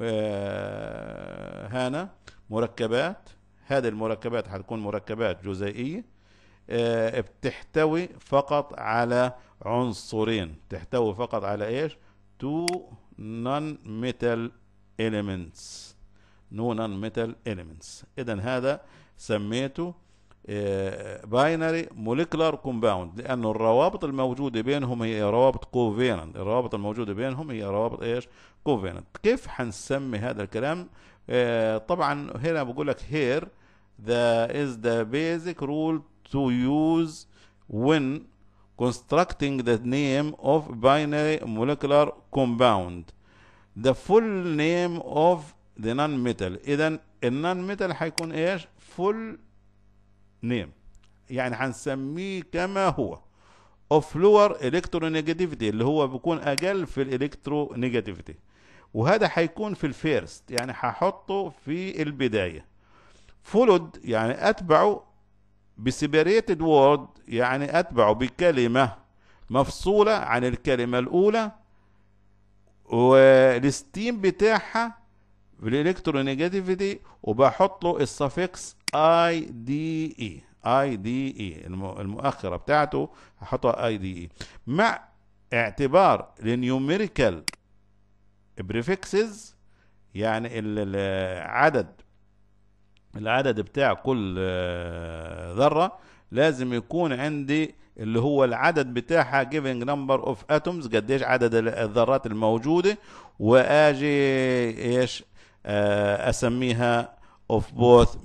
آه، هنا مركبات هذه المركبات هتكون مركبات جزيئية آه، بتحتوي فقط على عنصرين تحتوي فقط على ايش two non metal elements نون ميتال إليمنتس إذا هذا سميته باينري موليكولار كومباوند لانه الروابط الموجودة بينهم هي روابط كوفيننت الروابط الموجودة بينهم هي روابط إيش كوفيننت كيف حنسمي هذا الكلام آه، طبعا هنا بقول لك هير ذا is the basic rule to use when constructing the name of binary molecular compound the full name of the non-metal اذا النون metal حيكون ايش فول نيم يعني حنسميه كما هو اوف لور الكترونيجاتيفيتي اللي هو بيكون اقل في الالكترونيجاتيفيتي وهذا حيكون في الفيرست يعني ححطه في البدايه فولود يعني اتبعه بسيبريتد وورد يعني اتبعه بكلمه مفصوله عن الكلمه الاولى والستيم بتاعها بالالكترونيجاتيفيتي وبحط له السفكس اي دي اي اي دي اي المؤخره بتاعته هحطها اي دي اي مع اعتبار النيوميريكال بريفكسز يعني العدد العدد بتاع كل آه، ذره لازم يكون عندي اللي هو العدد بتاعها giving number of atoms قديش عدد الذرات الموجودة واجي ايش آه، اسميها اوف بوث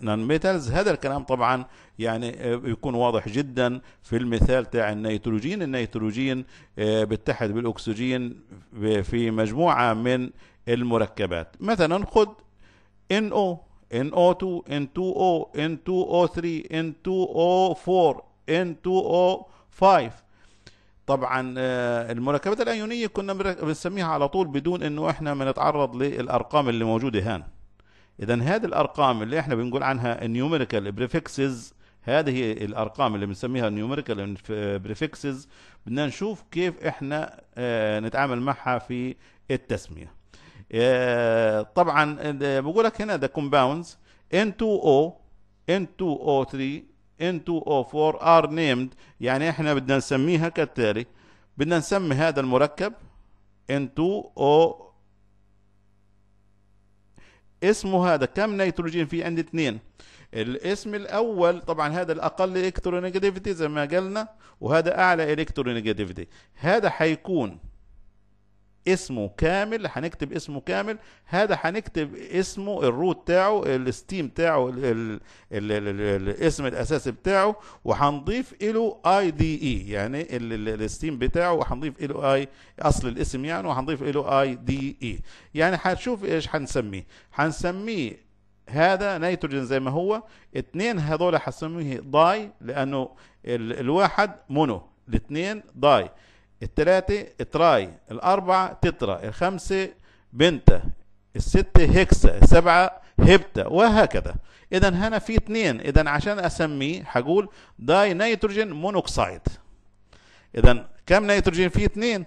نون ميتالز هذا الكلام طبعا يعني آه، يكون واضح جدا في المثال تاع النيتروجين النيتروجين آه، بيتحد بالاكسجين في مجموعه من المركبات مثلا خد NO NO2 N2O N2O3 N2O4 N2O5 طبعا آه، المركبات الايونيه كنا بنسميها على طول بدون انه احنا ما نتعرض للارقام اللي موجوده هنا اذا هذه الارقام اللي احنا بنقول عنها نيوميريكال بريفكسز هذه الارقام اللي بنسميها نيوميريكال بريفكسز بدنا نشوف كيف احنا آه، نتعامل معها في التسميه آه، طبعا بقول لك هنا ده كومباوندز N2O N2O3 N2 O4 are named يعني احنا بدنا نسميها كالتالي بدنا نسمي هذا المركب N2 O اسمه هذا كم نيتروجين في عندي اثنين الاسم الاول طبعا هذا الاقل الكترونيجاتيفيتي زي ما قلنا وهذا اعلى الكترونيجاتيفيتي هذا حيكون اسمه كامل هنكتب اسمه كامل هذا هنكتب اسمه الروت بتاعه الستيم بتاعه الاسم الاساسي بتاعه وهنضيف له اي دي اي يعني الستيم بتاعه وهنضيف له اي اصل الاسم يعني وهنضيف له اي دي اي يعني هتشوف ايش هنسميه هنسميه هذا نيتروجين زي ما هو اثنين هذول هسميه داي لانه الواحد مونو الاثنين داي الثلاثة تراي الأربعة تترا الخمسة بنتا الستة هكسا السبعة هبتا وهكذا إذا هنا في اثنين إذا عشان أسميه هقول داي نيتروجين مونوكسايد إذا كم نيتروجين في اثنين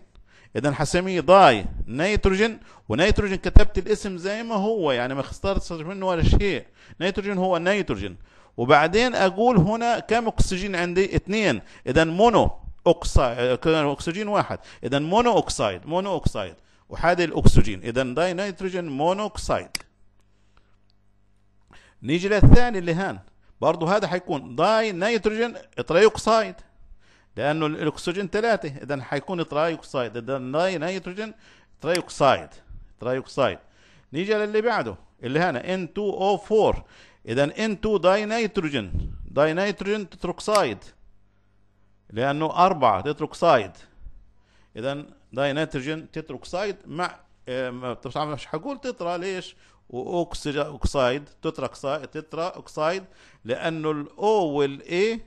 إذا هسميه داي نيتروجين ونيتروجين كتبت الاسم زي ما هو يعني ما اخترتش منه ولا شيء نيتروجين هو نيتروجين وبعدين أقول هنا كم أكسجين عندي اثنين إذا مونو اكسيد آه، اكسجين واحد اذا مونو اوكسيد مونو اوكسيد احادي الاكسجين اذا داي نيتروجين مونو اوكسيد نيجي للثاني اللي هان برضه هذا حيكون داي نيتروجين تريوكسيد لانه الاكسجين ثلاثه اذا هيكون تريوكسيد اذا داي نيتروجين تريوكسيد تريوكسيد نيجي للي بعده اللي هنا N2O4 اذا N2 داي نيتروجين داي نيتروجين تتروكسيد لأنه أربعة تتروكسايد إذا داي نيتروجين تتروكسايد مع آه، ما مش حقول تترا ليش واكسجين اوكسايد تترا تترا اوكسايد لانه الاو والاي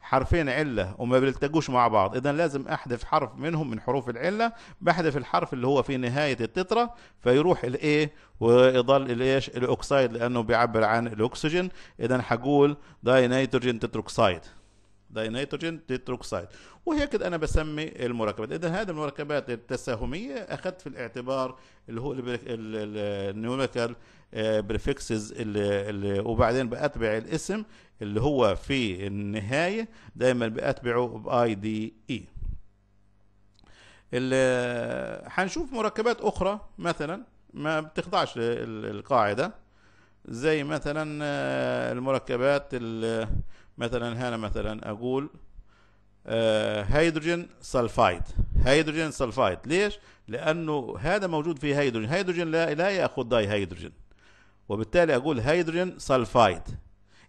حرفين علة وما بيلتقوش مع بعض اذا لازم احذف حرف منهم من حروف العلة بحذف الحرف اللي هو في نهاية التترا فيروح الاي ويضل الايش الاوكسايد لانه بيعبر عن الاكسجين اذا حقول داي نيتروجين تتروكسايد داينيتروجين تتروكسيد وهي كده انا بسمي المركبات اذا هذه المركبات التساهميه اخذت في الاعتبار اللي هو النيوميكال بريفكسز آه، اللي وبعدين باتبع الاسم اللي هو في النهايه دايما باتبعه باي دي e. اي هنشوف مركبات اخرى مثلا ما بتخضعش للقاعده زي مثلا آه، المركبات اللي مثلا هنا مثلا اقول آه، هيدروجين سلفايد هيدروجين سلفايد ليش لانه هذا موجود في هيدروجين هيدروجين لا لا ياخذ داي هيدروجين وبالتالي اقول هيدروجين سلفايد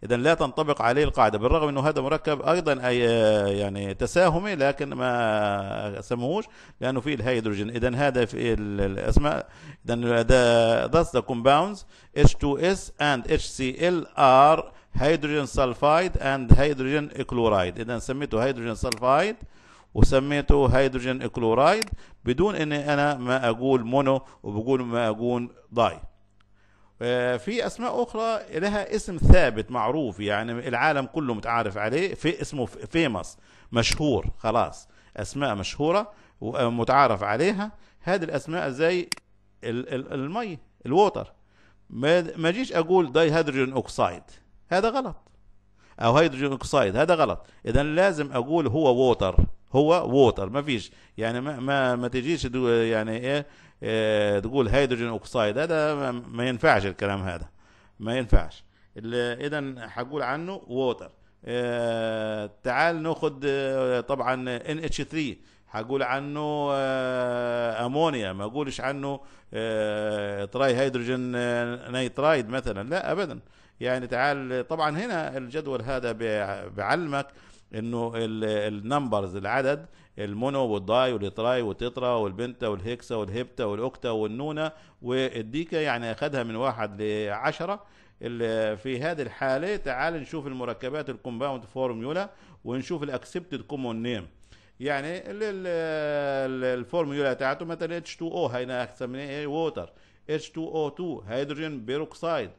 اذا لا تنطبق عليه القاعده بالرغم انه هذا مركب ايضا أي آه، يعني تساهمي لكن ما سموهوش لانه فيه الهيدروجين اذا هذا في الاسماء اذا ذا كومباوندز H2S and HCl are هيدروجين سلفايد اند هيدروجين كلورايد اذا سميته هيدروجين سلفايد وسميته هيدروجين كلورايد بدون ان انا ما اقول مونو وبقول ما اقول داي آه، في اسماء اخرى لها اسم ثابت معروف يعني العالم كله متعارف عليه في اسمه فيمس مشهور خلاص اسماء مشهوره ومتعارف عليها هذه الاسماء زي المي الووتر ما اجيش اقول داي هيدروجين اوكسايد هذا غلط او هيدروجين اوكسايد هذا غلط اذا لازم اقول هو ووتر هو ووتر ما فيش يعني ما ما, ما تجيش يعني ايه, إيه تقول هيدروجين اوكسايد هذا ما ينفعش الكلام هذا ما ينفعش اذا حقول عنه ووتر إيه تعال ناخذ إيه، طبعا ان اتش 3 حقول عنه إيه، امونيا ما اقولش عنه إيه، تراي هيدروجين نيترايد مثلا لا ابدا يعني تعال طبعا هنا الجدول هذا بعلمك انه النمبرز العدد المونو والداي والتراي والتترا والبنتا والهكسا والهبتا والاوكتا والنونه والديكا يعني اخذها من واحد لعشره في هذه الحاله تعال نشوف المركبات الكومباوند فورميولا ونشوف الاكسبتد كومون نيم يعني الفورميولا تاعته مثلا H2O هنا احسن من ايه ووتر H2O2 هيدروجين بيروكسايد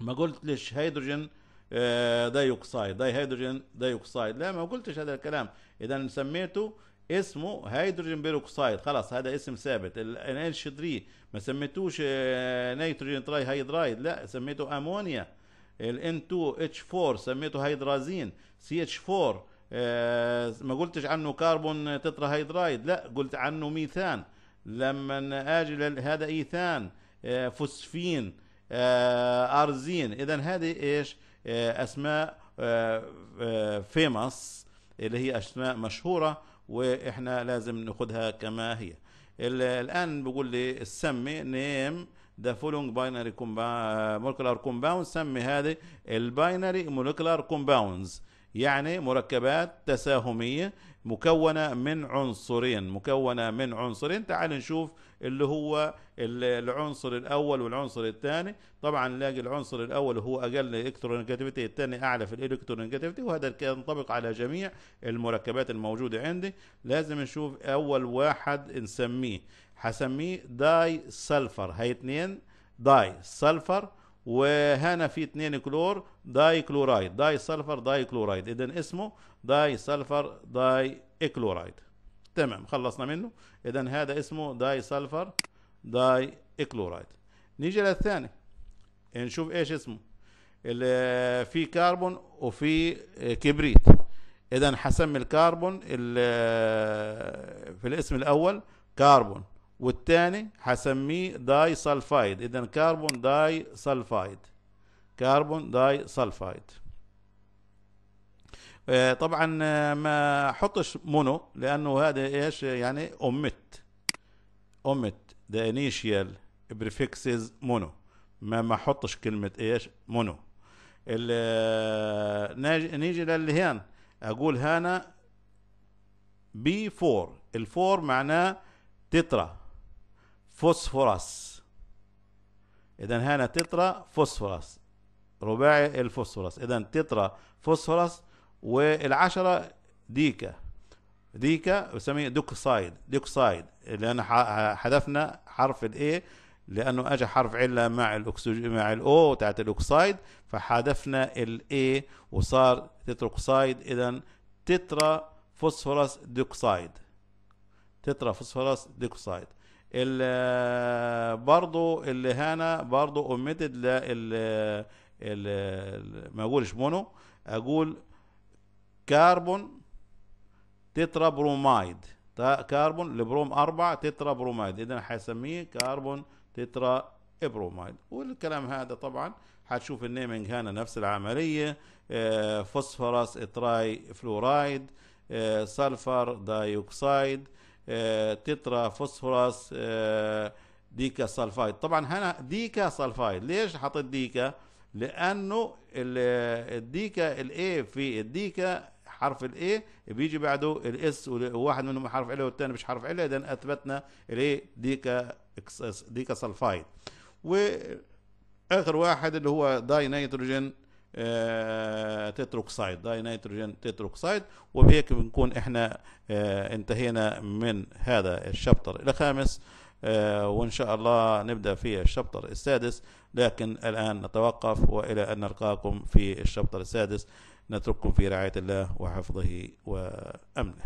ما قلتلش هيدروجين آه، دايوكسيد داي هيدروجين دايوكسيد لا ما قلتش هذا الكلام اذا سميته اسمه هيدروجين بيروكسيد خلاص هذا اسم ثابت ال nh 3 ما سميتوش آه، نيتروجين تراي هيدرايد لا سميته امونيا ال N2H4 سميته هيدرازين CH4 آه، ما قلتش عنه كربون تترا هيدرايد لا قلت عنه ميثان لما اجي هذا ايثان فوسفين آه، ارزين اذا هذه ايش آه، اسماء آه، فيمس اللي هي اسماء مشهوره واحنا لازم ناخذها كما هي الان بيقول لي سمي نيم ذا فولونج باينري مولكولار كومباوند سمي هذه الباينري مولكولار كومباوندز يعني مركبات تساهميه مكونه من عنصرين مكونه من عنصرين تعال نشوف اللي هو العنصر الاول والعنصر الثاني طبعا نلاقي العنصر الاول هو اقل الكترونيجاتيفيتي الثاني اعلى في الالكترونيجاتيفيتي وهذا ينطبق على جميع المركبات الموجوده عندي لازم نشوف اول واحد نسميه هسميه داي سلفر هي اثنين داي سلفر وهنا في اثنين كلور داي كلورايد داي سلفر داي كلورايد اذا اسمه داي سلفر داي كلورايد تمام خلصنا منه اذا هذا اسمه داي سلفر داي كلورايد نيجي للثاني نشوف ايش اسمه اللي في كربون وفي كبريت اذا حسمي الكربون في الاسم الاول كربون والثاني حسميه داي سلفايد اذا كربون داي سلفايد كربون داي سلفايد آه، طبعا آه، ما حطش مونو لانه هذا ايش يعني اوميت اوميت ذا انيشيال بريفكسز مونو ما ما حطش كلمه ايش مونو آه، نيجي للهان اقول هنا بي 4 الفور معناه تترا فوسفورس اذا هنا تترا فوسفورس رباعي الفوسفورس اذا تترا فوسفورس والعشرة ديكا ديكا بسميه دوكسايد دوكسايد لأن حذفنا حرف الاي لأنه أجى حرف علة مع الأكسجين مع الأو بتاعت الأوكسايد فحذفنا الاي وصار تتروكسايد إذا تترا فوسفورس ديوكسايد تترا فوسفورس ال برضو اللي هنا برضو اوميتد لل ما اقولش مونو اقول كربون تترا برومايد كربون البروم أربعة تترا برومايد إذا حسميه كربون تترا برومايد والكلام هذا طبعا حتشوف النيمنج هنا نفس العملية آه، فوسفورس تراي فلورايد آه، سلفر دايوكسيد آه، تترا فوسفورس ديكا سلفايد طبعا هنا ديكا سلفايد ليش حطيت ديكا لانه الديكا الاي في الديكا حرف الاي بيجي بعده الاس وواحد منهم حرف عله والثاني مش حرف عله اذا اثبتنا الايه ديكا ديكا سلفايد واخر واحد اللي هو داي نيتروجين آه تتروكسايد داي نيتروجين تتروكسايد وبهيك بنكون احنا آه انتهينا من هذا الشابتر الخامس آه وان شاء الله نبدا في الشابتر السادس لكن الان نتوقف والى ان نلقاكم في الشابتر السادس نترككم في رعاية الله وحفظه وأمنه